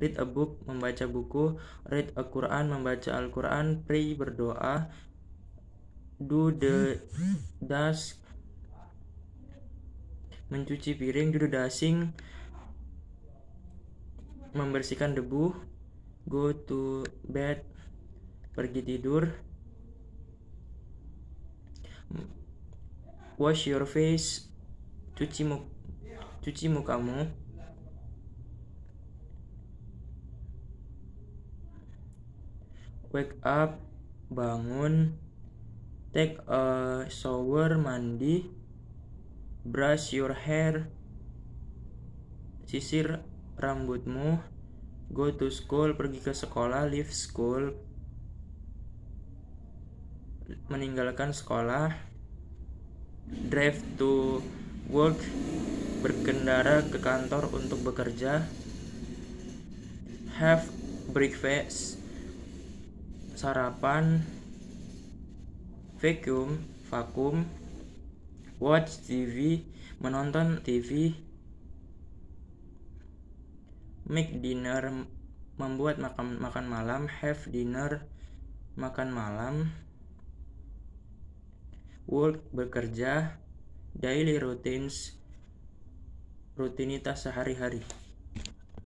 read a book membaca buku read a Quran membaca Al-Quran pray berdoa do the dust mencuci piring do the dusting membersihkan debu go to bed pergi tidur wash your face cuci mu cuci mukamu wake up bangun take a shower mandi brush your hair sisir rambutmu go to school pergi ke sekolah leave school meninggalkan sekolah drive to work berkendara ke kantor untuk bekerja have breakfast sarapan vacuum vakum watch TV menonton TV make dinner membuat makan makan malam have dinner makan malam work bekerja daily routines rutinitas sehari-hari